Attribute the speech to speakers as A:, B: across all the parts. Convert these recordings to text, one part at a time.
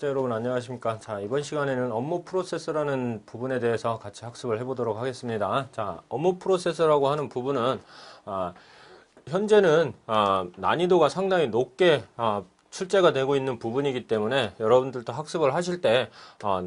A: 구독자 여러분 안녕하십니까 자 이번 시간에는 업무 프로세서라는 부분에 대해서 같이 학습을 해보도록 하겠습니다 자 업무 프로세서라고 하는 부분은 아, 현재는 아, 난이도가 상당히 높게 아, 출제가 되고 있는 부분이기 때문에 여러분들도 학습을 하실 때 아,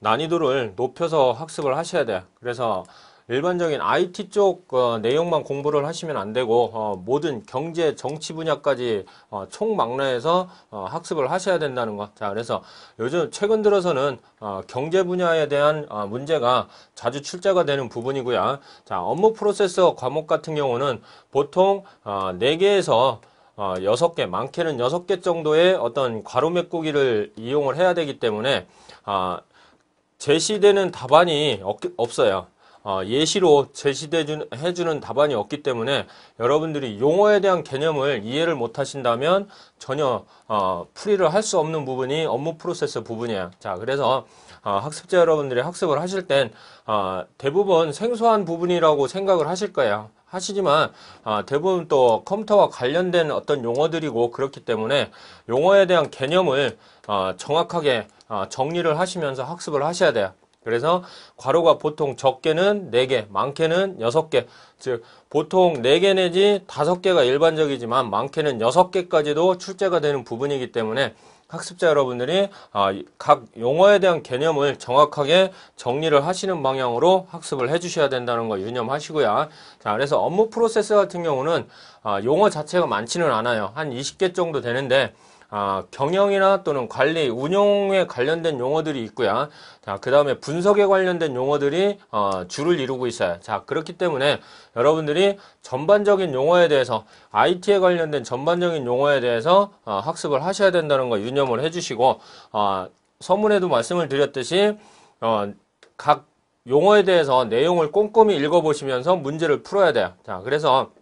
A: 난이도를 높여서 학습을 하셔야 돼요 그래서 일반적인 IT 쪽 어, 내용만 공부를 하시면 안 되고 어, 모든 경제 정치 분야까지 어, 총망라해서 어, 학습을 하셔야 된다는 것. 자 그래서 요즘 최근 들어서는 어, 경제 분야에 대한 어, 문제가 자주 출제가 되는 부분이고요. 자 업무 프로세서 과목 같은 경우는 보통 어, 4개에서 어, 6개, 많게는 6개 정도의 어떤 괄호 메꾸기를 이용을 해야 되기 때문에 아, 제시되는 답안이 없, 없어요. 어, 예시로 제시해주는 답안이 없기 때문에 여러분들이 용어에 대한 개념을 이해를 못하신다면 전혀 어, 풀이를 할 수 없는 부분이 업무 프로세스 부분이에요. 자, 그래서 어, 학습자 여러분들이 학습을 하실 땐 대부분 생소한 부분이라고 생각을 하실 거예요. 하시지만 대부분 또 컴퓨터와 관련된 어떤 용어들이고 그렇기 때문에 용어에 대한 개념을 정확하게 정리를 하시면서 학습을 하셔야 돼요. 그래서 괄호가 보통 적게는 4개, 많게는 6개. 즉 보통 4개 내지 5개가 일반적이지만 많게는 6개까지도 출제가 되는 부분이기 때문에 학습자 여러분들이 아, 각 용어에 대한 개념을 정확하게 정리를 하시는 방향으로 학습을 해주셔야 된다는 거 유념하시고요. 자, 그래서 업무 프로세스 같은 경우는 아, 용어 자체가 많지는 않아요. 한 20개 정도 되는데 아, 경영이나 또는 관리, 운영에 관련된 용어들이 있고요. 자, 그 다음에 분석에 관련된 용어들이 어, 주를 이루고 있어요. 자, 그렇기 때문에 여러분들이 전반적인 용어에 대해서 IT에 관련된 전반적인 용어에 대해서 어, 학습을 하셔야 된다는 거 유념을 해주시고 어, 서문에도 말씀을 드렸듯이 어, 각 용어에 대해서 내용을 꼼꼼히 읽어보시면서 문제를 풀어야 돼요. 자, 그래서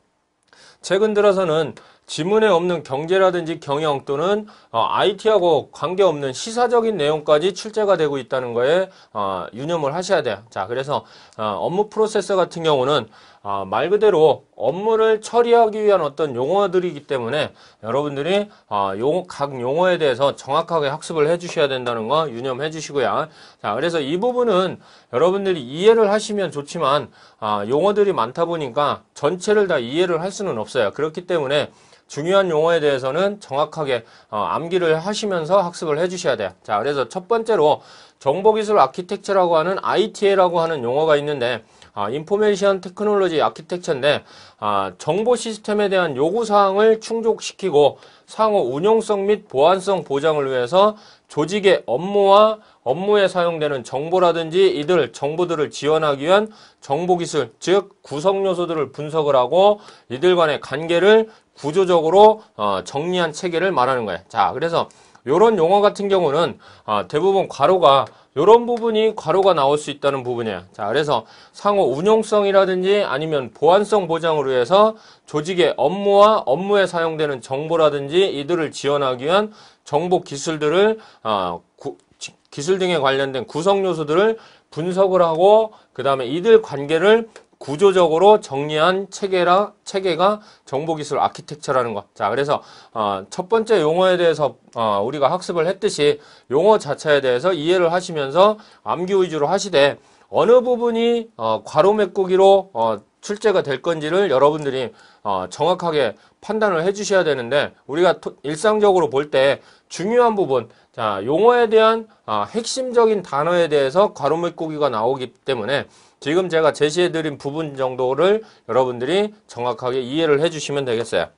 A: 최근 들어서는 지문에 없는 경제라든지 경영 또는 IT하고 어, 관계없는 시사적인 내용까지 출제가 되고 있다는 거에 어, 유념을 하셔야 돼요. 자, 그래서 어, 업무 프로세서 같은 경우는 아, 말 그대로 업무를 처리하기 위한 어떤 용어들이기 때문에 여러분들이 아, 용, 각 용어에 대해서 정확하게 학습을 해주셔야 된다는 거 유념해 주시고요. 자, 그래서 이 부분은 여러분들이 이해를 하시면 좋지만 아, 용어들이 많다 보니까 전체를 다 이해를 할 수는 없어요. 그렇기 때문에 중요한 용어에 대해서는 정확하게 어, 암기를 하시면서 학습을 해주셔야 돼요. 자, 그래서 첫 번째로 정보기술 아키텍처라고 하는 ITA라고 하는 용어가 있는데 아, 인포메이션 테크놀로지 아키텍처인데 아, 정보 시스템에 대한 요구사항을 충족시키고 상호 운용성 및 보안성 보장을 위해서 조직의 업무와 업무에 사용되는 정보라든지 이들 정보들을 지원하기 위한 정보기술 즉 구성요소들을 분석을 하고 이들 간의 관계를 구조적으로 어, 정리한 체계를 말하는 거예요. 자 그래서 이런 용어 같은 경우는 아, 대부분 괄호가 이런 부분이 괄호가 나올 수 있다는 부분이에요. 자, 그래서 상호 운용성이라든지 아니면 보안성 보장으로해서 조직의 업무와 업무에 사용되는 정보라든지 이들을 지원하기 위한 정보 기술들을 아, 구, 기술 등에 관련된 구성 요소들을 분석을 하고 그 다음에 이들 관계를 구조적으로 정리한 체계라 체계가 정보기술 아키텍처라는 것. 자, 그래서 어, 첫 번째 용어에 대해서 어, 우리가 학습을 했듯이 용어 자체에 대해서 이해를 하시면서 암기 위주로 하시되 어느 부분이 어, 괄호 메꾸기로 어, 출제가 될 건지를 여러분들이 어, 정확하게 판단을 해주셔야 되는데 우리가 토, 일상적으로 볼 때 중요한 부분 자 용어에 대한 어, 핵심적인 단어에 대해서 괄호 메꾸기가 나오기 때문에 지금 제가 제시해드린 부분 정도를 여러분들이 정확하게 이해를 해주시면 되겠어요.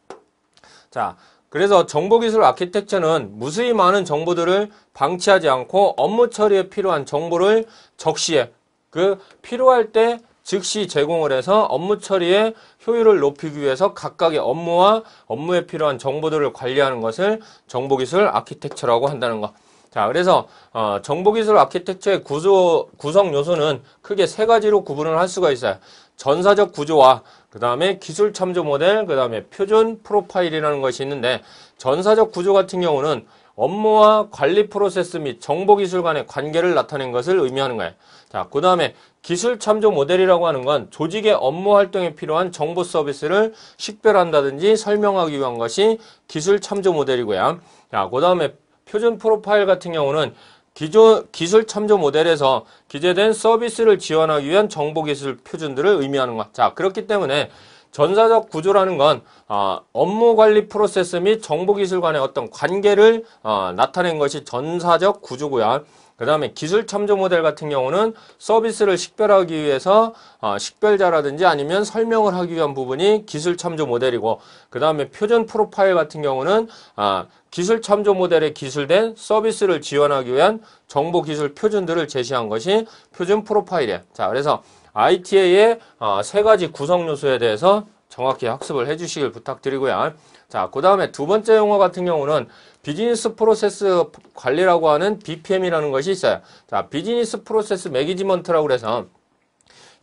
A: 자, 그래서 정보기술 아키텍처는 무수히 많은 정보들을 방치하지 않고 업무 처리에 필요한 정보를 적시에 그 필요할 때 즉시 제공을 해서 업무 처리의 효율을 높이기 위해서 각각의 업무와 업무에 필요한 정보들을 관리하는 것을 정보기술 아키텍처라고 한다는 것. 자, 그래서 어, 정보기술 아키텍처의 구조 구성 요소는 크게 세 가지로 구분을 할 수가 있어요. 전사적 구조와 그 다음에 기술 참조 모델, 그 다음에 표준 프로파일이라는 것이 있는데 전사적 구조 같은 경우는 업무와 관리 프로세스 및 정보 기술 간의 관계를 나타낸 것을 의미하는 거예요. 자, 그 다음에 기술 참조 모델이라고 하는 건 조직의 업무 활동에 필요한 정보 서비스를 식별한다든지 설명하기 위한 것이 기술 참조 모델이고요. 자, 그 다음에 표준 프로파일 같은 경우는 기존 기술 참조 모델에서 기재된 서비스를 지원하기 위한 정보기술 표준들을 의미하는 것. 자, 그렇기 때문에 전사적 구조라는 건 어, 업무 관리 프로세스 및 정보기술 간의 어떤 관계를 어, 나타낸 것이 전사적 구조고요. 그 다음에 기술 참조 모델 같은 경우는 서비스를 식별하기 위해서 어, 식별자라든지 아니면 설명을 하기 위한 부분이 기술 참조 모델이고 그 다음에 표준 프로파일 같은 경우는 아, 기술 참조 모델에 기술된 서비스를 지원하기 위한 정보 기술 표준들을 제시한 것이 표준 프로파일이에요. 자, 그래서 ITA의 어, 세 가지 구성 요소에 대해서 정확히 학습을 해주시길 부탁드리고요. 자, 그 다음에 두 번째 용어 같은 경우는 비즈니스 프로세스 관리라고 하는 BPM이라는 것이 있어요. 자, 비즈니스 프로세스 매니지먼트라고 그래서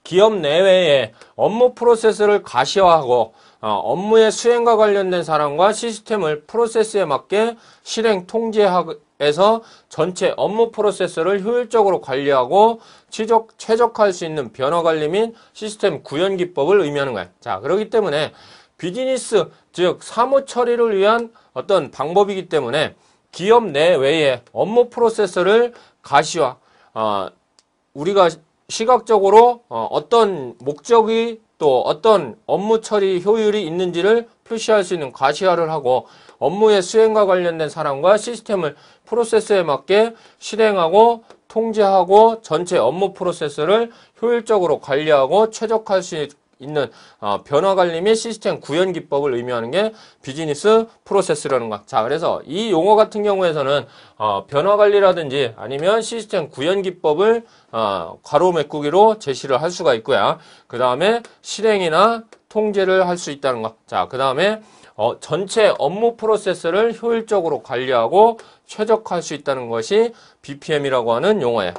A: 기업 내외의 업무 프로세스를 가시화하고 어, 업무의 수행과 관련된 사람과 시스템을 프로세스에 맞게 실행 통제해서 전체 업무 프로세스를 효율적으로 관리하고 최적, 최적화할 수 있는 변화 관리 및 시스템 구현 기법을 의미하는 거예요. 자, 그렇기 때문에 비즈니스 즉 사무 처리를 위한 어떤 방법이기 때문에 기업 내외의 업무 프로세서를 가시화 어, 우리가 시각적으로 어, 떤 목적이 또 어떤 업무 처리 효율이 있는지를 표시할 수 있는 가시화를 하고 업무의 수행과 관련된 사람과 시스템을 프로세스에 맞게 실행하고 통제하고 전체 업무 프로세스를 효율적으로 관리하고 최적화할 수 있는 어, 변화 관리 및 시스템 구현 기법을 의미하는 게 비즈니스 프로세스라는 거. 자, 그래서 이 용어 같은 경우에서는 어, 변화 관리라든지 아니면 시스템 구현 기법을 어, 가로 메꾸기로 제시를 할 수가 있고요. 그 다음에 실행이나 통제를 할 수 있다는 거. 자, 그 다음에 어, 전체 업무 프로세스를 효율적으로 관리하고 최적화할 수 있다는 것이 BPM이라고 하는 용어예요.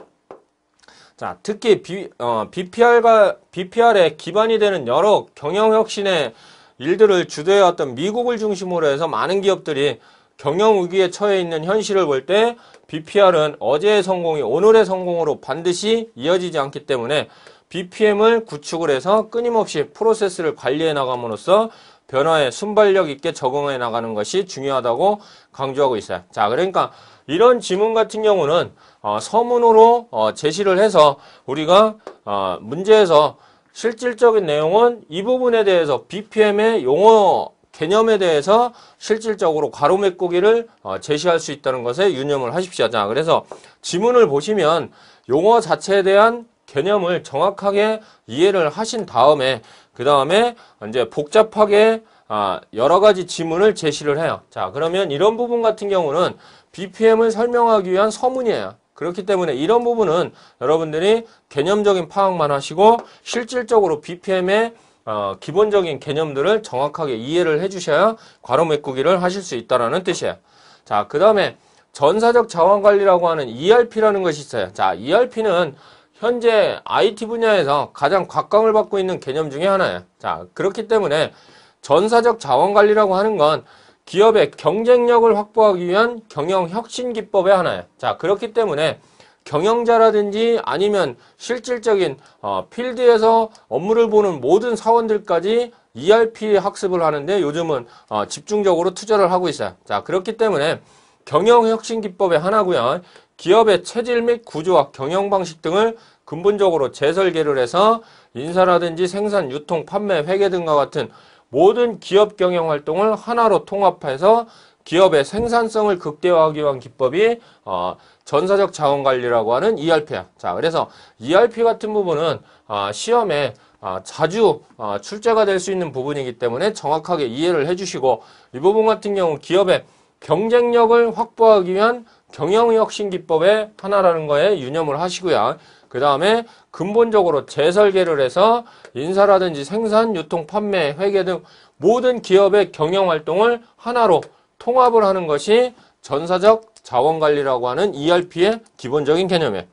A: 자, 특히 비, 어, BPR과, BPR에 기반이 되는 여러 경영혁신의 일들을 주도해왔던 미국을 중심으로 해서 많은 기업들이 경영 위기에 처해 있는 현실을 볼 때 BPR은 어제의 성공이 오늘의 성공으로 반드시 이어지지 않기 때문에 BPM을 구축을 해서 끊임없이 프로세스를 관리해 나감으로써 변화에 순발력 있게 적응해 나가는 것이 중요하다고 강조하고 있어요. 자, 그러니까 이런 지문 같은 경우는 어, 서문으로 어, 제시를 해서 우리가 어, 문제에서 실질적인 내용은 이 부분에 대해서 BPM의 용어 개념에 대해서 실질적으로 가로 메꾸기를 어, 제시할 수 있다는 것에 유념을 하십시오. 자, 그래서 지문을 보시면 용어 자체에 대한 개념을 정확하게 이해를 하신 다음에 그 다음에 이제 복잡하게 아, 여러 가지 지문을 제시를 해요. 자, 그러면 이런 부분 같은 경우는 BPM을 설명하기 위한 서문이에요. 그렇기 때문에 이런 부분은 여러분들이 개념적인 파악만 하시고 실질적으로 BPM의 어, 기본적인 개념들을 정확하게 이해를 해주셔야 괄호 메꾸기를 하실 수 있다는 뜻이에요. 자, 그 다음에 전사적 자원관리라고 하는 ERP라는 것이 있어요. 자, ERP는 현재 IT 분야에서 가장 각광을 받고 있는 개념 중에 하나예요. 자, 그렇기 때문에 전사적 자원 관리라고 하는 건 기업의 경쟁력을 확보하기 위한 경영 혁신 기법의 하나예요. 자, 그렇기 때문에 경영자라든지 아니면 실질적인 어, 필드에서 업무를 보는 모든 사원들까지 ERP 학습을 하는데 요즘은 어, 집중적으로 투자를 하고 있어요. 자, 그렇기 때문에 경영혁신 기법의 하나고요. 기업의 체질 및 구조와 경영 방식 등을 근본적으로 재설계를 해서 인사라든지 생산, 유통, 판매, 회계 등과 같은 모든 기업 경영 활동을 하나로 통합해서 기업의 생산성을 극대화하기 위한 기법이 어, 전사적 자원 관리라고 하는 ERP야. 자, 그래서 ERP 같은 부분은 어, 시험에 어, 자주 어, 출제가 될 수 있는 부분이기 때문에 정확하게 이해를 해주시고 이 부분 같은 경우 기업의 경쟁력을 확보하기 위한 경영혁신기법의 하나라는 거에 유념을 하시고요. 그 다음에 근본적으로 재설계를 해서 인사라든지 생산, 유통, 판매, 회계 등 모든 기업의 경영활동을 하나로 통합을 하는 것이 전사적 자원관리라고 하는 ERP의 기본적인 개념이에요.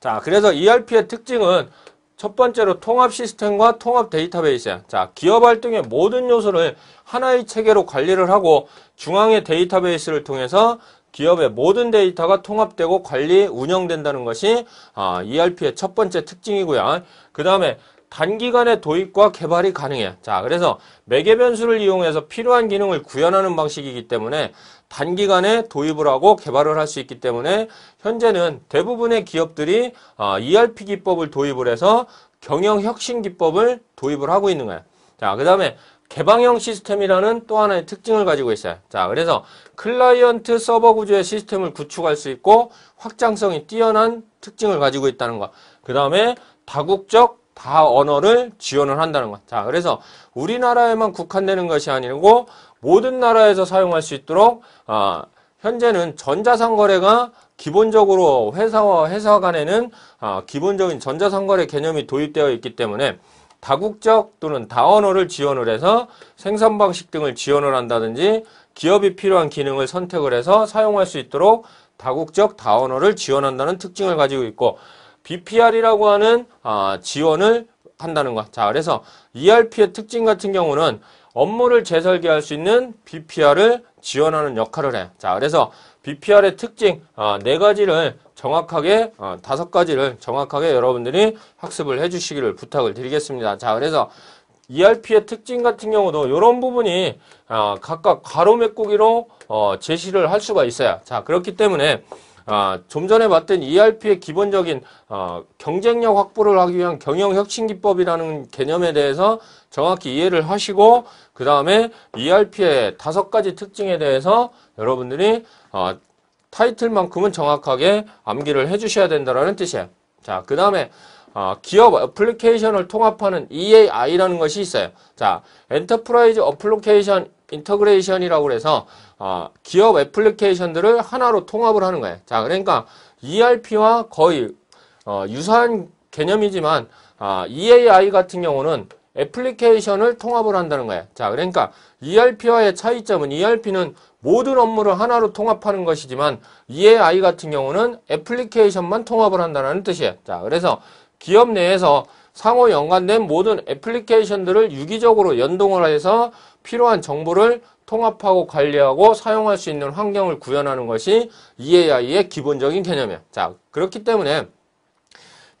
A: 자, 그래서 ERP의 특징은 첫 번째로 통합 시스템과 통합 데이터베이스야. 자, 기업 활동의 모든 요소를 하나의 체계로 관리를 하고 중앙의 데이터베이스를 통해서 기업의 모든 데이터가 통합되고 관리, 운영된다는 것이 아, ERP의 첫 번째 특징이고요. 그 다음에 단기간에 도입과 개발이 가능해. 자, 그래서 매개 변수를 이용해서 필요한 기능을 구현하는 방식이기 때문에 단기간에 도입을 하고 개발을 할 수 있기 때문에 현재는 대부분의 기업들이 아, ERP 기법을 도입을 해서 경영 혁신 기법을 도입을 하고 있는 거예요. 자, 그 다음에 개방형 시스템이라는 또 하나의 특징을 가지고 있어요. 자, 그래서 클라이언트 서버 구조의 시스템을 구축할 수 있고 확장성이 뛰어난 특징을 가지고 있다는 것. 그 다음에 다국적 다 언어를 지원을 한다는 것. 자, 그래서 우리나라에만 국한되는 것이 아니고 모든 나라에서 사용할 수 있도록 아, 현재는 전자상거래가 기본적으로 회사와 회사 간에는 아, 기본적인 전자상거래 개념이 도입되어 있기 때문에 다국적 또는 다원어를 지원을 해서 생산 방식 등을 지원을 한다든지 기업이 필요한 기능을 선택을 해서 사용할 수 있도록 다국적 다원어를 지원한다는 특징을 가지고 있고 BPR이라고 하는 아, 지원을 한다는 것. 자, 그래서 ERP의 특징 같은 경우는 업무를 재설계할 수 있는 BPR을 지원하는 역할을 해. 자, 그래서 BPR의 특징 어, 네 가지를 정확하게 어, 다섯 가지를 정확하게 여러분들이 학습을 해주시기를 부탁을 드리겠습니다. 자, 그래서 ERP의 특징 같은 경우도 이런 부분이 어, 각각 가로 메꾸기로 어, 제시를 할 수가 있어요. 자, 그렇기 때문에 아, 좀 전에 봤던 ERP의 기본적인 어, 경쟁력 확보를 하기 위한 경영 혁신 기법이라는 개념에 대해서 정확히 이해를 하시고 그 다음에 ERP의 다섯 가지 특징에 대해서 여러분들이 어, 타이틀만큼은 정확하게 암기를 해주셔야 된다는 뜻이에요. 자, 그 다음에 어, 기업 어플리케이션을 통합하는 EAI라는 것이 있어요. 자, 엔터프라이즈 어플리케이션 인터그레이션이라고 해서 어, 기업 애플리케이션들을 하나로 통합을 하는 거예요. 자, 그러니까 ERP와 거의 어, 유사한 개념이지만 어, 아, EAI 같은 경우는 애플리케이션을 통합을 한다는 거야. 자, 그러니까 ERP와의 차이점은 ERP는 모든 업무를 하나로 통합하는 것이지만 EAI 같은 경우는 애플리케이션만 통합을 한다는 뜻이에요. 자, 그래서 기업 내에서 상호 연관된 모든 애플리케이션들을 유기적으로 연동을 해서 필요한 정보를 통합하고 관리하고 사용할 수 있는 환경을 구현하는 것이 EAI의 기본적인 개념이에요. 자, 그렇기 때문에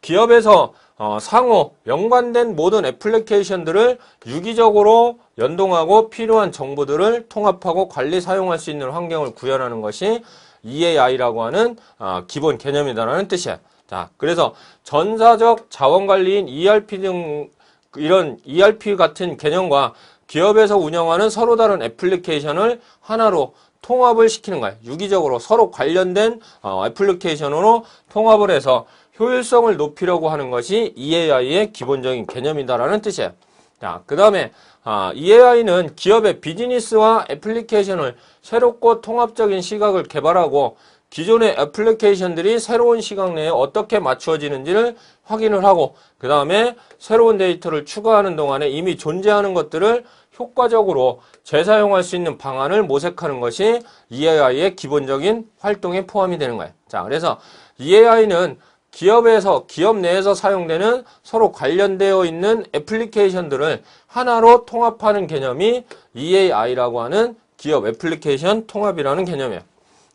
A: 기업에서 어, 상호 연관된 모든 애플리케이션들을 유기적으로 연동하고 필요한 정보들을 통합하고 관리 사용할 수 있는 환경을 구현하는 것이 EAI라고 하는 어, 기본 개념이다라는 뜻이야. 자, 그래서 전사적 자원관리인 ERP 등 이런 ERP 같은 개념과 기업에서 운영하는 서로 다른 애플리케이션을 하나로 통합을 시키는 거예요. 유기적으로 서로 관련된 어, 애플리케이션으로 통합을 해서 효율성을 높이려고 하는 것이 EAI의 기본적인 개념이다라는 뜻이에요. 자, 그 다음에 아, EAI는 기업의 비즈니스와 애플리케이션을 새롭고 통합적인 시각을 개발하고 기존의 애플리케이션들이 새로운 시각 내에 어떻게 맞추어지는지를 확인을 하고 그 다음에 새로운 데이터를 추가하는 동안에 이미 존재하는 것들을 효과적으로 재사용할 수 있는 방안을 모색하는 것이 EAI의 기본적인 활동에 포함이 되는 거예요. 자, 그래서 EAI는 기업에서 기업 내에서 사용되는 서로 관련되어 있는 애플리케이션들을 하나로 통합하는 개념이 EAI라고 하는 기업 애플리케이션 통합이라는 개념이에요.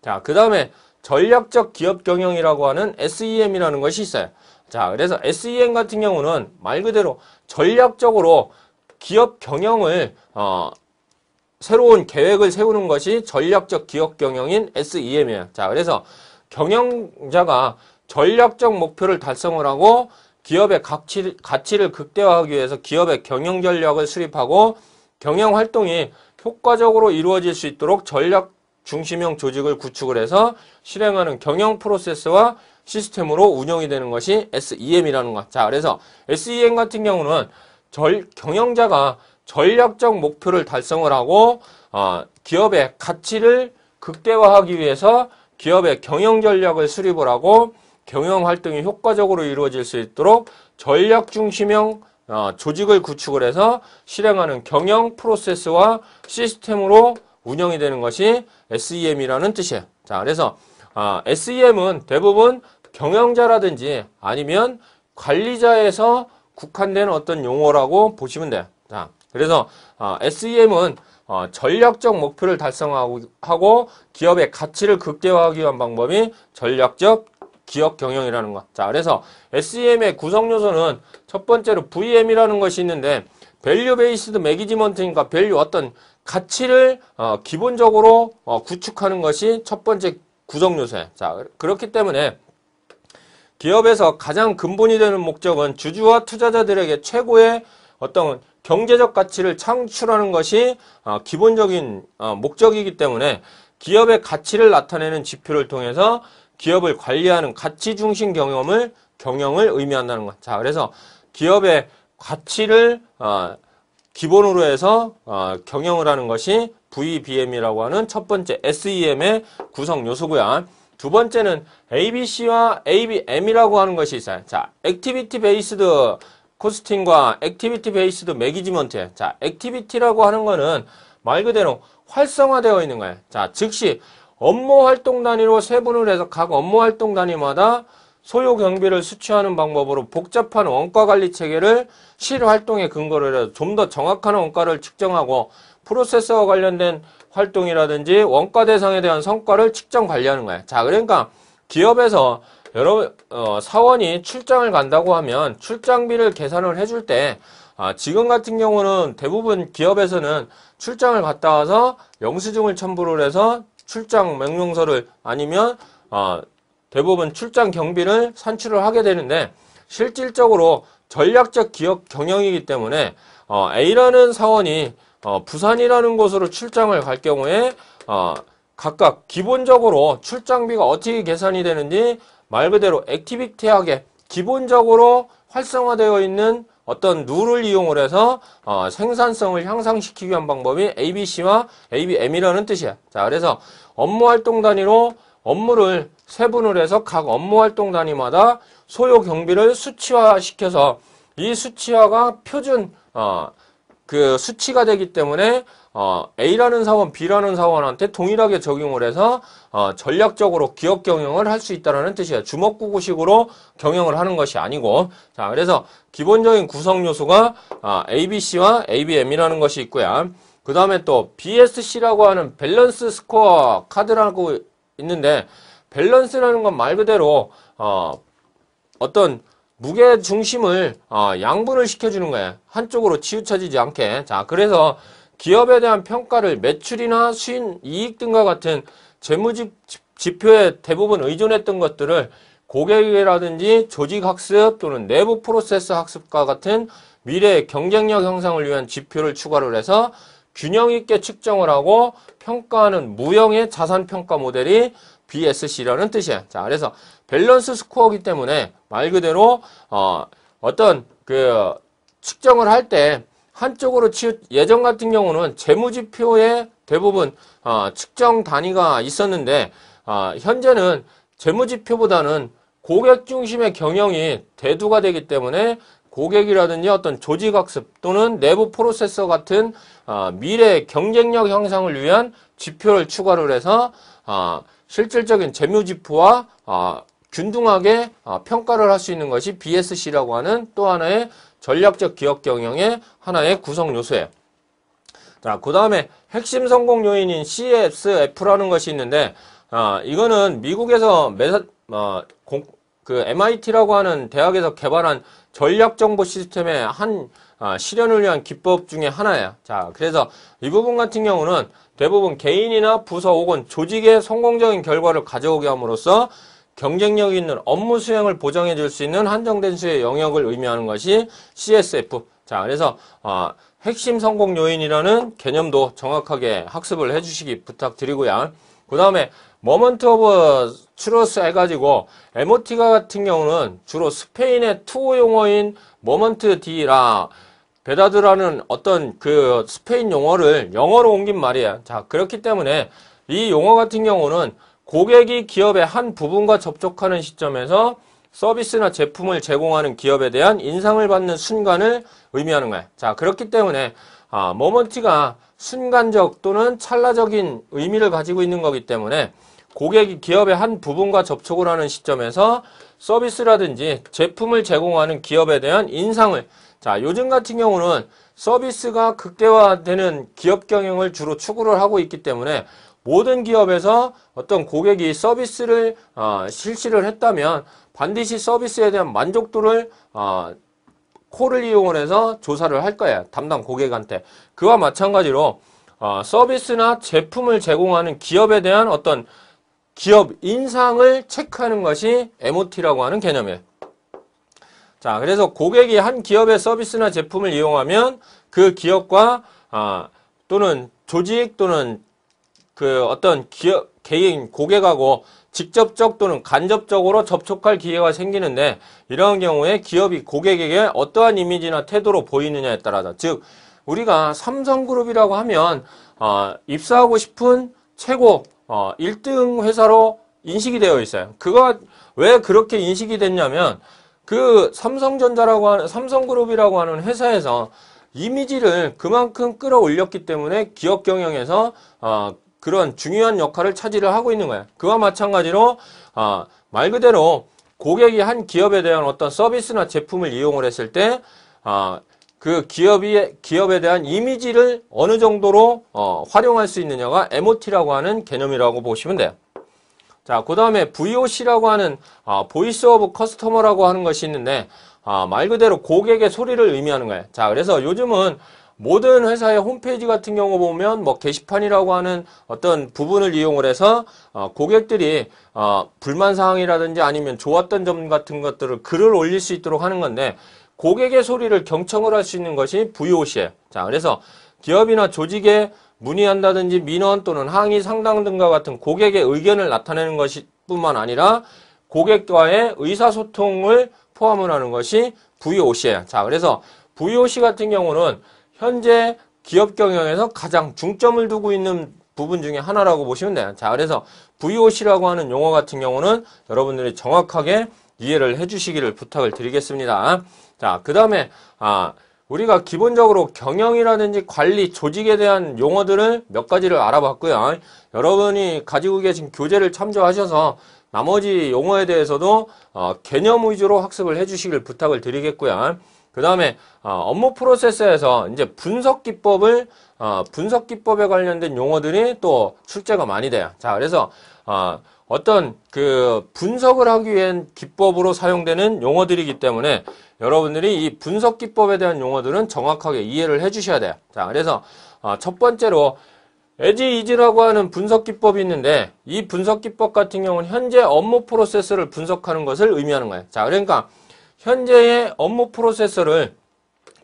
A: 자, 그 다음에 전략적 기업 경영이라고 하는 SEM이라는 것이 있어요. 자, 그래서 SEM 같은 경우는 말 그대로 전략적으로 기업 경영을 어, 새로운 계획을 세우는 것이 전략적 기업 경영인 SEM이에요. 자, 그래서 경영자가 전략적 목표를 달성을 하고 기업의 가치, 가치를 극대화하기 위해서 기업의 경영 전략을 수립하고 경영 활동이 효과적으로 이루어질 수 있도록 전략 중심형 조직을 구축을 해서 실행하는 경영 프로세스와 시스템으로 운영이 되는 것이 SEM이라는 것. 자, 그래서 SEM 같은 경우는 절, 경영자가 전략적 목표를 달성을 하고 어, 기업의 가치를 극대화하기 위해서 기업의 경영 전략을 수립을 하고 경영 활동이 효과적으로 이루어질 수 있도록 전략 중심형 어, 조직을 구축을 해서 실행하는 경영 프로세스와 시스템으로 운영이 되는 것이 SEM이라는 뜻이에요. 자, 그래서 아, SEM은 대부분 경영자라든지 아니면 관리자에서 국한된 어떤 용어라고 보시면 돼요. 자, 그래서 아, SEM은 어, 전략적 목표를 달성하고 기업의 가치를 극대화하기 위한 방법이 전략적 기업 경영이라는 것. 자, 그래서 SEM의 구성 요소는 첫 번째로 VM이라는 것이 있는데 밸류 베이스드 매기지먼트니까 밸류 어떤 가치를 어, 기본적으로 어, 구축하는 것이 첫 번째 구성 요소예요. 자, 그렇기 때문에 기업에서 가장 근본이 되는 목적은 주주와 투자자들에게 최고의 어떤 경제적 가치를 창출하는 것이 어, 기본적인 어, 목적이기 때문에 기업의 가치를 나타내는 지표를 통해서 기업을 관리하는 가치 중심 경영을 경영을 의미한다는 것. 자, 그래서 기업의 가치를 어, 기본으로 해서 어, 경영을 하는 것이 VBM이라고 하는 첫 번째 SEM의 구성 요소고요. 두 번째는 ABC와 ABM이라고 하는 것이 있어요. 자, 액티비티 베이스드 코스팅과 액티비티 베이스드 매기지먼트. 자, 액티비티라고 하는 거는 말 그대로 활성화되어 있는 거예요. 자, 즉시 업무 활동 단위로 세분을 해서 각 업무 활동 단위마다 소요 경비를 수취하는 방법으로 복잡한 원가 관리 체계를 실활동에 근거를 해서 좀 더 정확한 원가를 측정하고 프로세서와 관련된 활동이라든지 원가 대상에 대한 성과를 측정 관리하는 거예요. 자, 그러니까 기업에서 여러 어, 사원이 출장을 간다고 하면 출장비를 계산을 해줄 때 아, 지금 같은 경우는 대부분 기업에서는 출장을 갔다 와서 영수증을 첨부를 해서 출장 명령서를 아니면 어, 대부분 출장 경비를 산출을 하게 되는데 실질적으로 전략적 기업 경영이기 때문에 어, A라는 사원이 어, 부산이라는 곳으로 출장을 갈 경우에 어, 각각 기본적으로 출장비가 어떻게 계산이 되는지 말 그대로 액티비티하게 기본적으로 활성화되어 있는 어떤 룰을 이용을 해서 어, 생산성을 향상시키기 위한 방법이 ABC와 ABM이라는 뜻이야. 자, 그래서 업무 활동 단위로 업무를 세분을 해서 각 업무 활동 단위마다 소요 경비를 수치화시켜서 이 수치화가 표준 어, 그 수치가 되기 때문에 어, A라는 사원, B라는 사원한테 동일하게 적용을 해서 어, 전략적으로 기업 경영을 할 수 있다는 뜻이에요. 주먹구구식으로 경영을 하는 것이 아니고 자 그래서 기본적인 구성 요소가 어, ABC와 ABM이라는 것이 있고요. 그 다음에 또 BSC라고 하는 밸런스 스코어 카드라고 있는데 밸런스라는 건 말 그대로 어, 어떤 무게 중심을 어, 양분을 시켜주는 거예요. 한쪽으로 치우쳐지지 않게. 자 그래서 기업에 대한 평가를 매출이나 수익, 이익 등과 같은 재무지 지표에 대부분 의존했던 것들을 고객이라든지 조직학습 또는 내부 프로세스 학습과 같은 미래의 경쟁력 향상을 위한 지표를 추가를 해서 균형 있게 측정을 하고 평가하는 무형의 자산 평가 모델이 BSC라는 뜻이야. 자, 그래서 밸런스 스코어기 때문에 말 그대로 어, 어떤 그 측정을 할때 한쪽으로 치우 예전 같은 경우는 재무지표에 대부분 어, 측정 단위가 있었는데 어, 현재는 재무지표보다는 고객 중심의 경영이 대두가 되기 때문에 고객이라든지 어떤 조직학습 또는 내부 프로세서 같은 어, 미래 경쟁력 향상을 위한 지표를 추가를 해서 어, 실질적인 재무지표와 어, 균등하게 어, 평가를 할 수 있는 것이 BSC라고 하는 또 하나의 전략적 기업 경영의 하나의 구성 요소예요. 자, 그 다음에 핵심 성공 요인인 CSF라는 것이 있는데, 아, 이거는 미국에서 메사, 어, 공, 그 MIT라고 하는 대학에서 개발한 전략 정보 시스템의 한 아, 실현을 위한 기법 중에 하나예요. 자, 그래서 이 부분 같은 경우는 대부분 개인이나 부서 혹은 조직의 성공적인 결과를 가져오게 함으로써 경쟁력 있는 업무 수행을 보장해 줄 수 있는 한정된 수의 영역을 의미하는 것이 CSF. 자, 그래서 어, 핵심 성공 요인이라는 개념도 정확하게 학습을 해주시기 부탁드리고요. 그 다음에 모먼트 오브 추러스 해가지고 MOT가 같은 경우는 주로 스페인의 투어 용어인 모먼트 디라 베다드라는 어떤 그 스페인 용어를 영어로 옮긴 말이에요. 자 그렇기 때문에 이 용어 같은 경우는 고객이 기업의 한 부분과 접촉하는 시점에서 서비스나 제품을 제공하는 기업에 대한 인상을 받는 순간을 의미하는 거예요. 자, 그렇기 때문에 아, 모먼트가 순간적 또는 찰나적인 의미를 가지고 있는 거기 때문에 고객이 기업의 한 부분과 접촉을 하는 시점에서 서비스라든지 제품을 제공하는 기업에 대한 인상을 자 요즘 같은 경우는 서비스가 극대화되는 기업 경영을 주로 추구를 하고 있기 때문에 모든 기업에서 어떤 고객이 서비스를 어, 실시를 했다면 반드시 서비스에 대한 만족도를 어, 콜을 이용을 해서 조사를 할 거예요. 담당 고객한테. 그와 마찬가지로 어, 서비스나 제품을 제공하는 기업에 대한 어떤 기업 인상을 체크하는 것이 MOT라고 하는 개념이에요. 자, 그래서 고객이 한 기업의 서비스나 제품을 이용하면 그 기업과 어, 또는 조직 또는 그 어떤 기업, 개인, 고객하고 직접적 또는 간접적으로 접촉할 기회가 생기는데 이런 경우에 기업이 고객에게 어떠한 이미지나 태도로 보이느냐에 따라서 즉 우리가 삼성그룹이라고 하면 어, 입사하고 싶은 최고 어, 1등 회사로 인식이 되어 있어요. 그가 왜 그렇게 인식이 됐냐면 그 삼성전자라고 하는 삼성그룹이라고 하는 회사에서 이미지를 그만큼 끌어올렸기 때문에 기업 경영에서 어, 그런 중요한 역할을 차지를 하고 있는 거예요. 그와 마찬가지로 아, 말 그대로 고객이 한 기업에 대한 어떤 서비스나 제품을 이용을 했을 때 아, 그 기업이, 기업에 대한 이미지를 어느 정도로 어, 활용할 수 있느냐가 MOT라고 하는 개념이라고 보시면 돼요. 자, 그 다음에 VOC라고 하는 어, 보이스 오브 커스터머라고 하는 것이 있는데 아, 말 그대로 고객의 소리를 의미하는 거예요. 자, 그래서 요즘은 모든 회사의 홈페이지 같은 경우 보면 뭐 게시판이라고 하는 어떤 부분을 이용을 해서 어, 고객들이 어, 불만 사항이라든지 아니면 좋았던 점 같은 것들을 글을 올릴 수 있도록 하는 건데 고객의 소리를 경청을 할 수 있는 것이 VOC에 자 그래서 기업이나 조직에 문의한다든지 민원 또는 항의 상담 등과 같은 고객의 의견을 나타내는 것이 뿐만 아니라 고객과의 의사소통을 포함을 하는 것이 VOC에 자 그래서 VOC 같은 경우는 현재 기업 경영에서 가장 중점을 두고 있는 부분 중에 하나라고 보시면 돼요. 자, 그래서 VOC라고 하는 용어 같은 경우는 여러분들이 정확하게 이해를 해주시기를 부탁을 드리겠습니다. 자, 그 다음에 아 우리가 기본적으로 경영이라든지 관리, 조직에 대한 용어들을 몇 가지를 알아봤고요. 여러분이 가지고 계신 교재를 참조하셔서 나머지 용어에 대해서도 어, 개념 위주로 학습을 해주시길 부탁을 드리겠고요. 그 다음에 어, 업무 프로세스에서 이제 분석 기법을 어, 분석 기법에 관련된 용어들이 또 출제가 많이 돼요. 자, 그래서 어, 떤그 분석을 하기 위한 기법으로 사용되는 용어들이기 때문에 여러분들이 이 분석 기법에 대한 용어들은 정확하게 이해를 해주셔야 돼요. 자, 그래서 어, 첫 번째로 에지 이지라고 하는 분석 기법이 있는데 이 분석 기법 같은 경우는 현재 업무 프로세스를 분석하는 것을 의미하는 거예요. 자, 그러니까 현재의 업무 프로세서를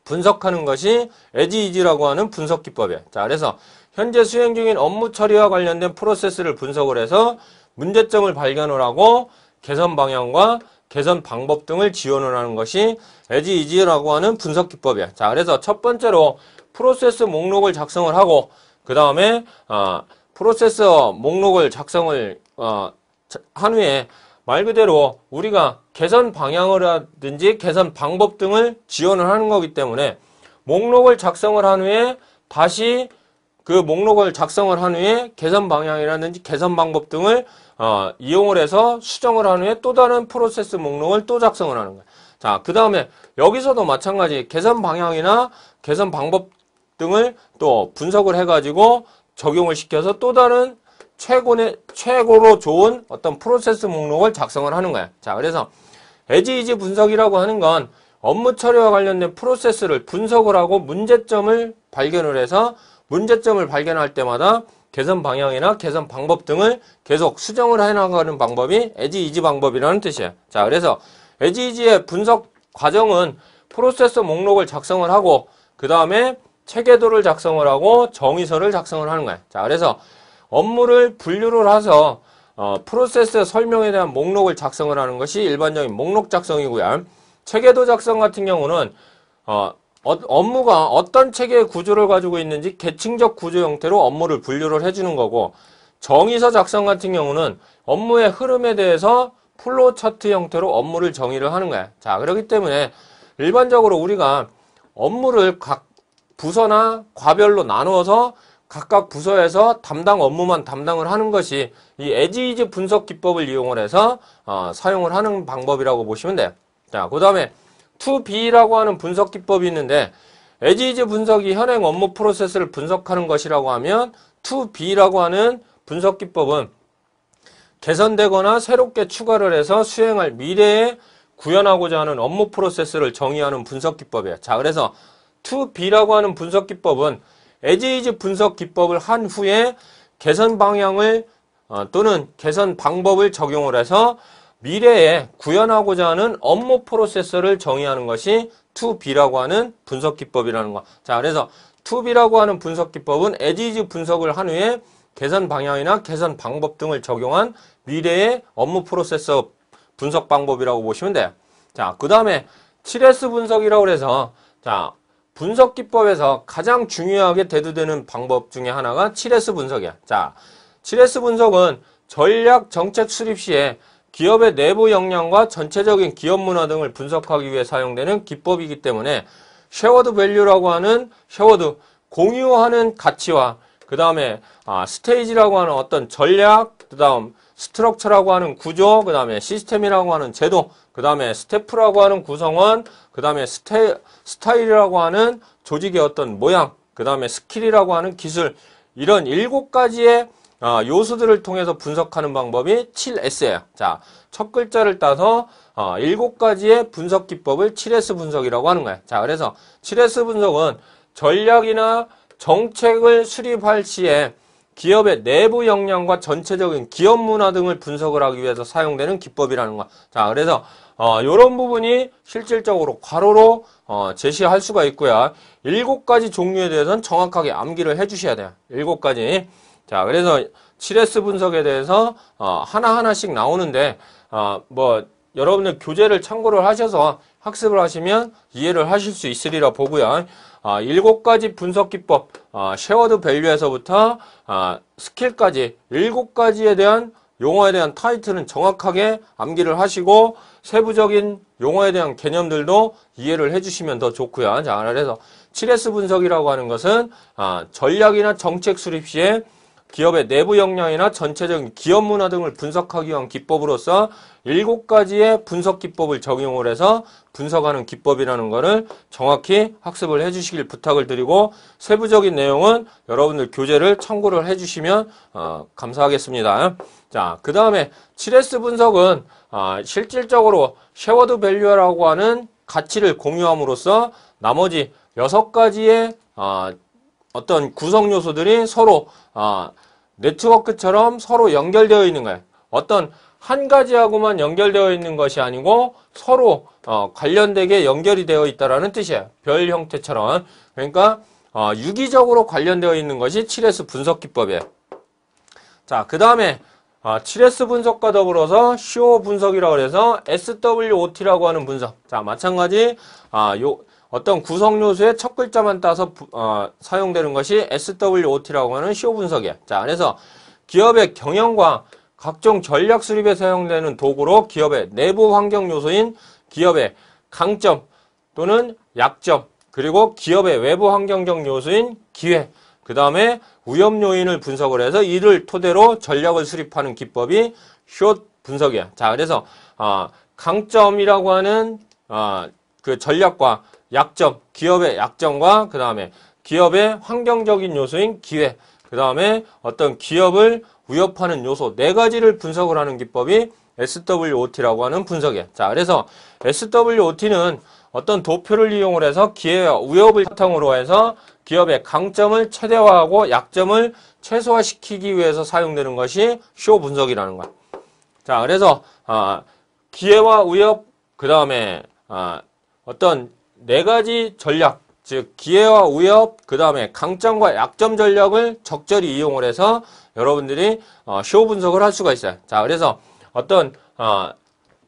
A: 분석하는 것이 에지이지라고 하는 분석 기법이에요. 자, 그래서 현재 수행 중인 업무 처리와 관련된 프로세스를 분석을 해서 문제점을 발견을 하고 개선 방향과 개선 방법 등을 지원을 하는 것이 에지이지라고 하는 분석 기법이에요. 자, 그래서 첫 번째로 프로세스 목록을 작성을 하고 그 다음에 어, 프로세스 목록을 작성을 어, 한 후에 말 그대로 우리가 개선 방향이라든지 개선 방법 등을 지원을 하는 거기 때문에 목록을 작성을 한 후에 다시 그 목록을 작성을 한 후에 개선 방향이라든지 개선 방법 등을 어, 이용을 해서 수정을 한 후에 또 다른 프로세스 목록을 또 작성을 하는 거예요. 자, 그 다음에 여기서도 마찬가지 개선 방향이나 개선 방법 등을 또 분석을 해가지고 적용을 시켜서 또 다른 최고의, 최고로 좋은 어떤 프로세스 목록을 작성을 하는 거야. 자, 그래서 에지이지 분석이라고 하는 건 업무 처리와 관련된 프로세스를 분석을 하고 문제점을 발견을 해서 문제점을 발견할 때마다 개선 방향이나 개선 방법 등을 계속 수정을 해나가는 방법이 에지이지 방법이라는 뜻이에요. 자, 그래서 에지이지의 분석 과정은 프로세스 목록을 작성을 하고 그 다음에 체계도를 작성을 하고 정의서를 작성을 하는 거예요. 자, 그래서 업무를 분류를 해서 어, 프로세스 설명에 대한 목록을 작성을 하는 것이 일반적인 목록 작성이고요. 체계도 작성 같은 경우는 어, 어, 업무가 어떤 체계의 구조를 가지고 있는지 계층적 구조 형태로 업무를 분류를 해주는 거고 정의서 작성 같은 경우는 업무의 흐름에 대해서 플로우 차트 형태로 업무를 정의를 하는 거야. 자, 그렇기 때문에 일반적으로 우리가 업무를 각 부서나 과별로 나누어서 각각 부서에서 담당 업무만 담당을 하는 것이 이 에지이즈 분석 기법을 이용을 해서 어, 사용을 하는 방법이라고 보시면 돼요. 자, 그 다음에 2B라고 하는 분석 기법이 있는데 에지이즈 분석이 현행 업무 프로세스를 분석하는 것이라고 하면 2B라고 하는 분석 기법은 개선되거나 새롭게 추가를 해서 수행할 미래에 구현하고자 하는 업무 프로세스를 정의하는 분석 기법이에요. 자, 그래서 2B라고 하는 분석 기법은 에지이즈 분석 기법을 한 후에 개선 방향을 어, 또는 개선 방법을 적용을 해서 미래에 구현하고자 하는 업무 프로세서를 정의하는 것이 2B라고 하는 분석 기법이라는 거. 자, 그래서 2B라고 하는 분석 기법은 에지이즈 분석을 한 후에 개선 방향이나 개선 방법 등을 적용한 미래의 업무 프로세서 분석 방법이라고 보시면 돼요. 자, 그 다음에 7S 분석이라고 해서 자, 분석 기법에서 가장 중요하게 대두되는 방법 중에 하나가 7S 분석이야. 자, 7S 분석은 전략 정책 수립 시에 기업의 내부 역량과 전체적인 기업 문화 등을 분석하기 위해 사용되는 기법이기 때문에 쉐워드 밸류라고 하는 쉐워드 공유하는 가치와 그 다음에 아, 스테이지라고 하는 어떤 전략 그 다음 스트럭처라고 하는 구조, 그 다음에 시스템이라고 하는 제도, 그 다음에 스태프라고 하는 구성원, 그 다음에 스타일이라고 하는 조직의 어떤 모양, 그 다음에 스킬이라고 하는 기술, 이런 일곱 가지의 아, 요소들을 통해서 분석하는 방법이 7S예요. 자, 첫 글자를 따서 아, 일곱 가지의 분석 기법을 7S 분석이라고 하는 거예요. 자, 그래서 7S 분석은 전략이나 정책을 수립할 시에 기업의 내부 역량과 전체적인 기업 문화 등을 분석을 하기 위해서 사용되는 기법이라는 거. 자, 그래서 어, 이런 부분이 실질적으로 괄호로 어, 제시할 수가 있고요. 일곱 가지 종류에 대해서는 정확하게 암기를 해주셔야 돼요. 일곱 가지. 자, 그래서 7S 분석에 대해서 어, 하나하나씩 나오는데 어, 뭐 여러분들 교재를 참고를 하셔서 학습을 하시면 이해를 하실 수 있으리라 보고요. 아, 일곱 가지 분석 기법, 아, 쉐어드 밸류에서부터 아, 스킬까지 일곱 가지에 대한 용어에 대한 타이틀은 정확하게 암기를 하시고 세부적인 용어에 대한 개념들도 이해를 해주시면 더 좋고요. 자, 그래서 7S 분석이라고 하는 것은 전략이나 정책 수립 시에 기업의 내부 역량이나 전체적인 기업 문화 등을 분석하기 위한 기법으로서 일곱 가지의 분석 기법을 적용을 해서 분석하는 기법이라는 것을 정확히 학습을 해주시길 부탁을 드리고 세부적인 내용은 여러분들 교재를 참고를 해주시면 어, 감사하겠습니다. 자, 그 다음에 7S 분석은 아, 실질적으로 쉐워드 밸류라고 하는 가치를 공유함으로써 나머지 여섯 가지의 아, 어떤 구성 요소들이 서로 어, 네트워크처럼 서로 연결되어 있는 거예요. 어떤 한 가지하고만 연결되어 있는 것이 아니고 서로 어, 관련되게 연결이 되어 있다라는 뜻이에요. 별 형태처럼. 그러니까 어, 유기적으로 관련되어 있는 것이 7S 분석 기법이에요. 자, 그 다음에 어, 아, 7S 분석과 더불어서 쇼 분석이라고 해서 SWOT라고 하는 분석. 자, 마찬가지 아, 요 어떤 구성 요소의 첫 글자만 따서 부, 어, 사용되는 것이 SWOT라고 하는 쇼분석이야 자, 그래서 기업의 경영과 각종 전략 수립에 사용되는 도구로 기업의 내부 환경 요소인 기업의 강점 또는 약점 그리고 기업의 외부 환경적 요소인 기회 그 다음에 위험 요인을 분석을 해서 이를 토대로 전략을 수립하는 기법이 숏 분석이야. 자, 그래서 어, 강점이라고 하는 어, 그 전략과 약점, 기업의 약점과 그 다음에 기업의 환경적인 요소인 기회, 그 다음에 어떤 기업을 위협하는 요소 네 가지를 분석을 하는 기법이 SWOT라고 하는 분석에 이자 그래서 SWOT는 어떤 도표를 이용을 해서 기회와 위협을 바탕으로 해서 기업의 강점을 최대화하고 약점을 최소화시키기 위해서 사용되는 것이 쇼 분석이라는 거야. 자 그래서 아, 기회와 위협 그 다음에 아, 어떤 네 가지 전략, 즉 기회와 위협, 그 다음에 강점과 약점 전략을 적절히 이용을 해서 여러분들이 어, 쇼 분석을 할 수가 있어요. 자, 그래서 어떤 어,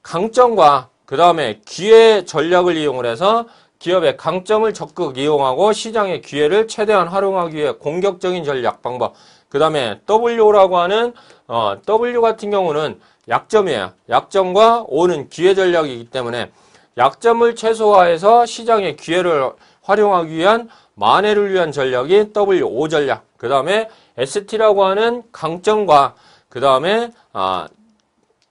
A: 강점과 그 다음에 기회 전략을 이용을 해서 기업의 강점을 적극 이용하고 시장의 기회를 최대한 활용하기 위해 공격적인 전략 방법. 그 다음에 W라고 하는 어, W 같은 경우는 약점이에요. 약점과 오는 기회 전략이기 때문에 약점을 최소화해서 시장의 기회를 활용하기 위한 만회를 위한 전략이 W5 전략 그 다음에 ST라고 하는 강점과 그 다음에 아,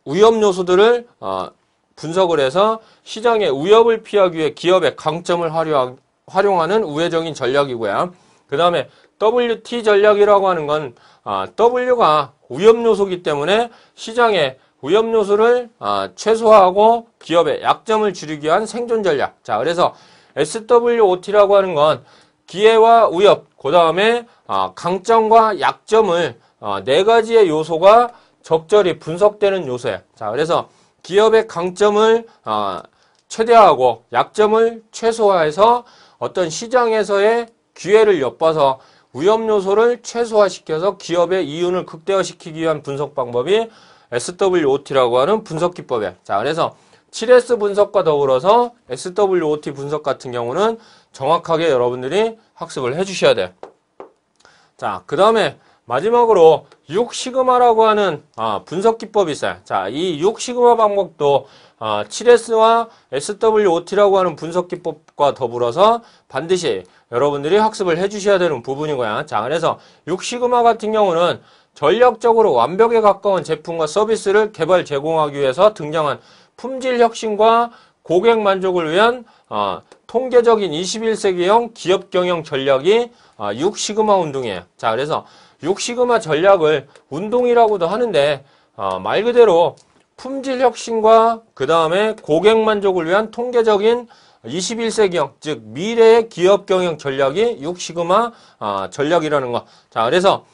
A: 위험 요소들을 아, 분석을 해서 시장의 위협을 피하기 위해 기업의 강점을 활용, 활용하는 우회적인 전략이고요. 그 다음에 WT 전략이라고 하는 건 아, W가 위험 요소이기 때문에 시장의 위험 요소를 아, 최소화하고 기업의 약점을 줄이기 위한 생존 전략. 자, 그래서 SWOT라고 하는 건 기회와 위협, 그 다음에 아, 강점과 약점을 어, 네 가지의 요소가 적절히 분석되는 요소야. 자, 그래서 기업의 강점을 아, 최대화하고 약점을 최소화해서 어떤 시장에서의 기회를 엿봐서 위험 요소를 최소화시켜서 기업의 이윤을 극대화시키기 위한 분석 방법이 SWOT라고 하는 분석 기법이야. 자, 그래서 7S 분석과 더불어서 SWOT 분석 같은 경우는 정확하게 여러분들이 학습을 해주셔야 돼요. 자, 그 다음에 마지막으로 6시그마라고 하는 아, 분석 기법이 있어요. 자, 이 6시그마 방법도 아, 7S와 SWOT라고 하는 분석 기법과 더불어서 반드시 여러분들이 학습을 해주셔야 되는 부분이고요. 자, 그래서 6시그마 같은 경우는 전략적으로 완벽에 가까운 제품과 서비스를 개발 제공하기 위해서 등장한 품질 혁신과 고객 만족을 위한 어, 통계적인 21세기형 기업 경영 전략이 어, 6시그마 운동이에요. 자, 그래서 6시그마 전략을 운동이라고도 하는데 어, 말 그대로 품질 혁신과 그 다음에 고객 만족을 위한 통계적인 21세기형 즉 미래의 기업 경영 전략이 6시그마 어, 전략이라는 거. 자, 그래서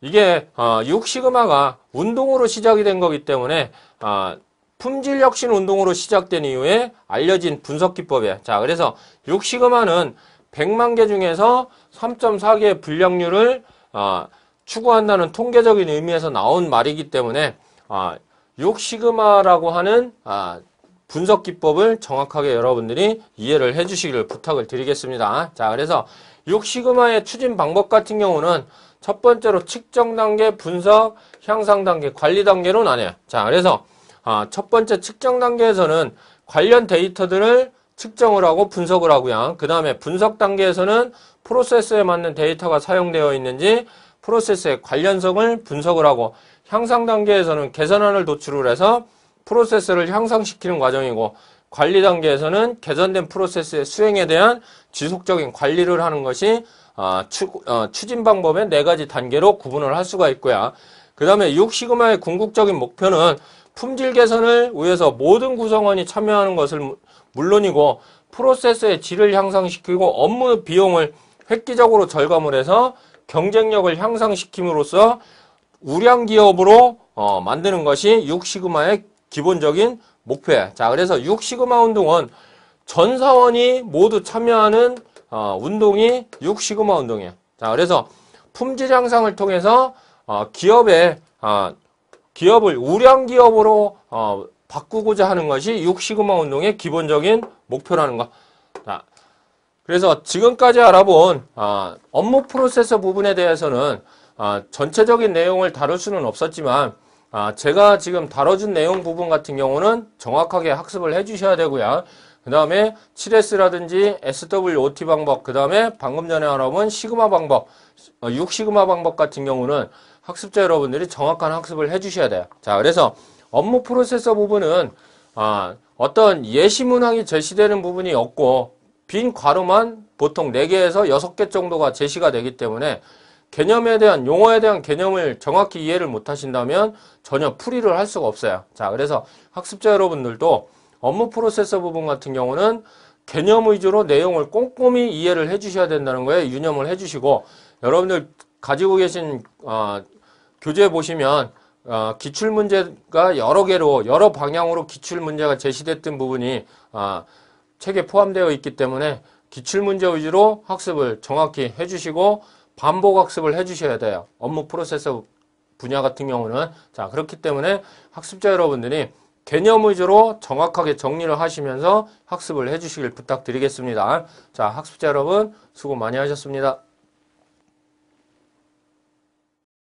A: 이게 어, 6시그마가 운동으로 시작이 된 거기 때문에 품질 혁신 운동으로 시작된 이후에 알려진 분석 기법에 이요자 그래서 6시그마는 100만 개 중에서 3.4개의 불량률을 어, 추구한다는 통계적인 의미에서 나온 말이기 때문에 어, 6시그마라고 하는 어, 분석 기법을 정확하게 여러분들이 이해를 해주시기를 부탁을 드리겠습니다. 자 그래서 6시그마의 추진 방법 같은 경우는 첫 번째로 측정 단계, 분석, 향상 단계, 관리 단계로 나뉘어요. 자 그래서 아, 첫 번째 측정 단계에서는 관련 데이터들을 측정을 하고 분석을 하고요. 그 다음에 분석 단계에서는 프로세스에 맞는 데이터가 사용되어 있는지 프로세스의 관련성을 분석을 하고 향상 단계에서는 개선안을 도출을 해서 프로세스를 향상시키는 과정이고 관리 단계에서는 개선된 프로세스의 수행에 대한 지속적인 관리를 하는 것이 아, 추, 어, 진 방법의 네 가지 단계로 구분을 할 수가 있고요. 그 다음에 6시그마의 궁극적인 목표는 품질 개선을 위해서 모든 구성원이 참여하는 것을 물론이고 프로세스의 질을 향상시키고 업무 비용을 획기적으로 절감을해서 경쟁력을 향상시킴으로써 우량 기업으로 어, 만드는 것이 6시그마의 기본적인 목표예요. 자, 그래서 6시그마 운동은 전 사원이 모두 참여하는 어, 운동이 6시그마 운동이에요. 자, 그래서 품질 향상을 통해서 어, 기업의 어, 기업을 우량 기업으로 어, 바꾸고자 하는 것이 6시그마 운동의 기본적인 목표라는 것. 자, 그래서 지금까지 알아본 어, 업무 프로세서 부분에 대해서는 어, 전체적인 내용을 다룰 수는 없었지만 아, 제가 지금 다뤄준 내용 부분 같은 경우는 정확하게 학습을 해주셔야 되고요. 그 다음에 7S라든지 SWOT 방법, 그 다음에 방금 전에 알아본 시그마 방법, 6시그마 어, 방법 같은 경우는 학습자 여러분들이 정확한 학습을 해주셔야 돼요. 자, 그래서 업무 프로세서 부분은 아, 어떤 예시 문항이 제시되는 부분이 없고 빈 괄호만 보통 4개에서 6개 정도가 제시가 되기 때문에 개념에 대한 용어에 대한 개념을 정확히 이해를 못 하신다면 전혀 풀이를 할 수가 없어요. 자, 그래서 학습자 여러분들도 업무 프로세서 부분 같은 경우는 개념 위주로 내용을 꼼꼼히 이해를 해주셔야 된다는 거에 유념을 해주시고 여러분들 가지고 계신 어, 교재 보시면 어, 기출문제가 여러 개로 여러 방향으로 기출문제가 제시됐던 부분이 어, 책에 포함되어 있기 때문에 기출문제 위주로 학습을 정확히 해주시고 반복 학습을 해주셔야 돼요. 업무 프로세서 분야 같은 경우는 자 그렇기 때문에 학습자 여러분들이 개념 위주로 정확하게 정리를 하시면서 학습을 해주시길 부탁드리겠습니다. 자 학습자 여러분 수고 많이 하셨습니다.